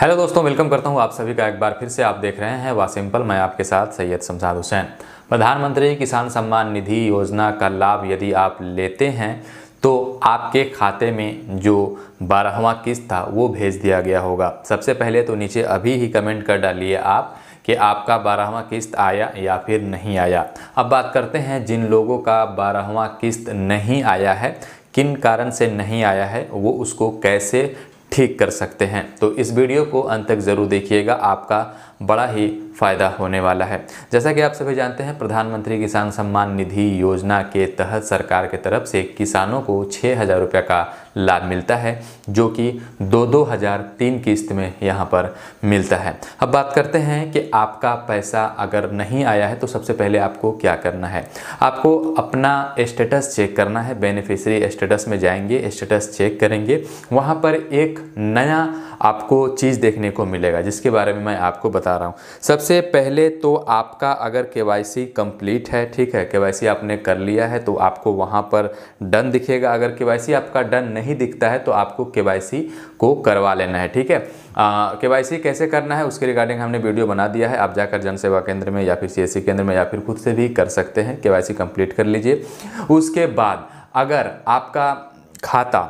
hello दोस्तों welcome करता हूं आप सभी का एक बार फिर से आप देख रहे हैं वा सिंपल मैं आपके साथ सैयद शमसाद हुसैन प्रधानमंत्री किसान सम्मान निधि योजना का लाभ यदि आप लेते हैं तो आपके खाते में जो बारहवा किस्त था वो भेज दिया गया होगा सबसे पहले तो नीचे अभी ही कमेंट कर डालिए आप कि आपका बारहवा किस्त आया या फिर नहीं आया अब बात करते हैं जिन लोगों का बारहवा किस्त नहीं आया है किन कारण से नहीं आया है वो उसको कैसे ठीक कर सकते हैं तो इस वीडियो को अंत तक ज़रूर देखिएगा आपका बड़ा ही फ़ायदा होने वाला है जैसा कि आप सभी जानते हैं प्रधानमंत्री किसान सम्मान निधि योजना के तहत सरकार के तरफ से किसानों को छः हज़ार रुपये का लाभ मिलता है जो कि दो दो हज़ार तीन किस्त में यहाँ पर मिलता है अब बात करते हैं कि आपका पैसा अगर नहीं आया है तो सबसे पहले आपको क्या करना है आपको अपना स्टेटस चेक करना है बेनिफिशरी स्टेटस में जाएंगे स्टेटस चेक करेंगे वहाँ पर एक नया आपको चीज़ देखने को मिलेगा जिसके बारे में मैं आपको बता रहा हूँ सबसे पहले तो आपका अगर के कंप्लीट है ठीक है के आपने कर लिया है तो आपको वहाँ पर डन दिखेगा अगर के आपका डन नहीं दिखता है तो आपको के को करवा लेना है ठीक है के कैसे करना है उसके रिगार्डिंग हमने वीडियो बना दिया है आप जाकर जनसेवा केंद्र में या फिर सी केंद्र में या फिर खुद से भी कर सकते हैं के कंप्लीट कर लीजिए उसके बाद अगर आपका खाता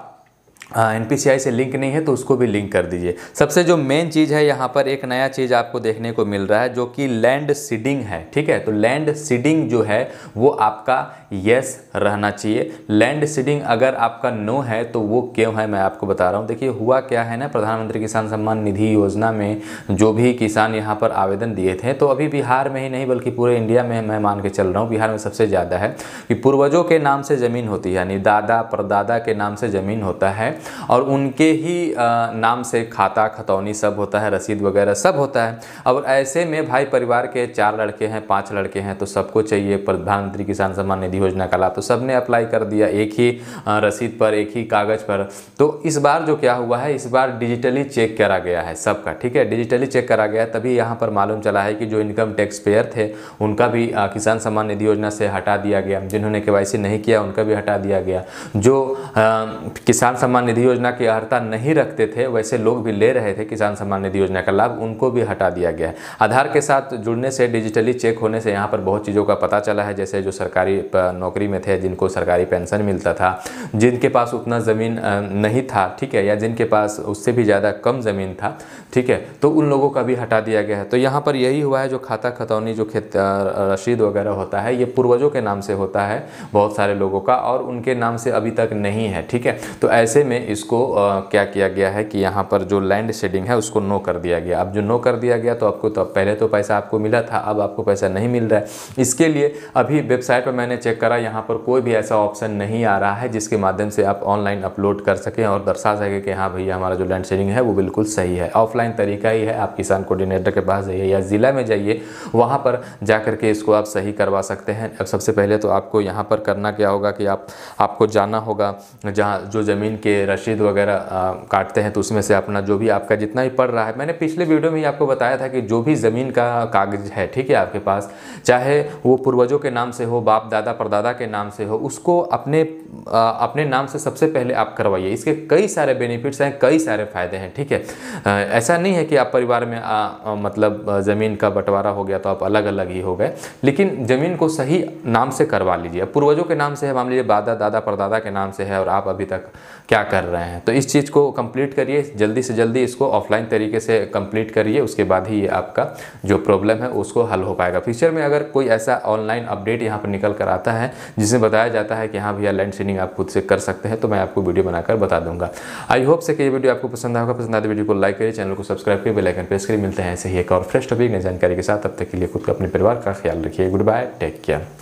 एन से लिंक नहीं है तो उसको भी लिंक कर दीजिए सबसे जो मेन चीज़ है यहाँ पर एक नया चीज़ आपको देखने को मिल रहा है जो कि लैंड सीडिंग है ठीक है तो लैंड सीडिंग जो है वो आपका यस रहना चाहिए लैंड सीडिंग अगर आपका नो है तो वो क्यों है मैं आपको बता रहा हूँ देखिए हुआ क्या है ना प्रधानमंत्री किसान सम्मान निधि योजना में जो भी किसान यहाँ पर आवेदन दिए थे तो अभी बिहार में ही नहीं बल्कि पूरे इंडिया में मैं मान के चल रहा हूँ बिहार में सबसे ज़्यादा है कि पूर्वजों के नाम से ज़मीन होती है यानी दादा परदादा के नाम से ज़मीन होता है और उनके ही नाम से खाता खतौनी सब होता है रसीद वगैरह सब होता है और ऐसे में भाई परिवार के चार लड़के हैं पांच लड़के हैं तो सबको चाहिए प्रधानमंत्री किसान सम्मान निधि योजना का लाभ तो सबने अप्लाई कर दिया एक ही रसीद पर एक ही कागज़ पर तो इस बार जो क्या हुआ है इस बार डिजिटली चेक करा गया है सबका ठीक है डिजिटली चेक करा गया तभी यहाँ पर मालूम चला है कि जो इनकम टैक्स पेयर थे उनका भी किसान सम्मान निधि योजना से हटा दिया गया जिन्होंने के नहीं किया उनका भी हटा दिया गया जो आ, किसान सम्मान निधि योजना की अर्हता नहीं रखते थे वैसे लोग भी ले रहे थे किसान सम्मान निधि योजना का लाभ उनको भी हटा दिया गया है आधार के साथ जुड़ने से डिजिटली चेक होने से यहाँ पर बहुत चीज़ों का पता चला है जैसे जो सरकारी नौकरी में थे जिनको सरकारी पेंशन मिलता था जिनके पास उतना ज़मीन नहीं था ठीक है या जिनके पास उससे भी ज़्यादा कम ज़मीन था ठीक है तो उन लोगों का भी हटा दिया गया है तो यहाँ पर यही हुआ है जो खाता खतौनी जो खेत रशीद वगैरह होता है ये पूर्वजों के नाम से होता है बहुत सारे लोगों का और उनके नाम से अभी तक नहीं है ठीक है तो ऐसे में में इसको आ, क्या किया गया है कि यहाँ पर जो लैंड शेडिंग है उसको नो कर दिया गया अब जो नो कर दिया गया तो आपको तो पहले तो पैसा आपको मिला था अब आपको पैसा नहीं मिल रहा है इसके लिए अभी वेबसाइट पर मैंने चेक करा यहाँ पर कोई भी ऐसा ऑप्शन नहीं आ रहा है जिसके माध्यम से आप ऑनलाइन अपलोड कर सकें और दर्शा सकें कि हाँ भैया हमारा जो लैंड शेडिंग है वो बिल्कुल सही है ऑफलाइन तरीका ही है आप किसान कोऑर्डिनेटर के पास जाइए या ज़िला में जाइए वहाँ पर जा करके इसको आप सही करवा सकते हैं अब सबसे पहले तो आपको यहाँ पर करना क्या होगा कि आप आपको जाना होगा जहाँ जो ज़मीन के रशीद वगैरह काटते हैं तो उसमें से अपना जो भी आपका जितना भी पड़ रहा है मैंने पिछले वीडियो में ही आपको बताया था कि जो भी ज़मीन का कागज़ है ठीक है आपके पास चाहे वो पूर्वजों के नाम से हो बाप दादा परदादा के नाम से हो उसको अपने आ, अपने नाम से सबसे पहले आप करवाइए इसके कई सारे बेनिफिट्स हैं कई सारे फ़ायदे हैं ठीक है ऐसा नहीं है कि आप परिवार में आ, आ, मतलब ज़मीन का बंटवारा हो गया तो आप अलग अलग ही हो गए लेकिन ज़मीन को सही नाम से करवा लीजिए पूर्वजों के नाम से है मान लीजिए दादा दादा परदादा के नाम से है और आप अभी तक क्या कर रहे हैं तो इस चीज़ को कंप्लीट करिए जल्दी से जल्दी इसको ऑफलाइन तरीके से कंप्लीट करिए उसके बाद ही ये आपका जो प्रॉब्लम है उसको हल हो पाएगा फ्यूचर में अगर कोई ऐसा ऑनलाइन अपडेट यहाँ पर निकल कर आता है जिसमें बताया जाता है कि हाँ भैया लैंड सीडिंग आप खुद से कर सकते हैं तो मैं आपको वीडियो बनाकर बता दूंगा आई होप से कि ये वीडियो आपको पसंद आएगा पसंद आए वीडियो तो को लाइक करिए चैनल को सब्सक्राइब करिए बेलाइकन प्रेस करिए मिलते हैं ऐसे ही एक और फ्रेश टॉपिक नई जानकारी के साथ अब तक के लिए खुद का अपने परिवार का ख्याल रखिए गुड बाय टेक केयर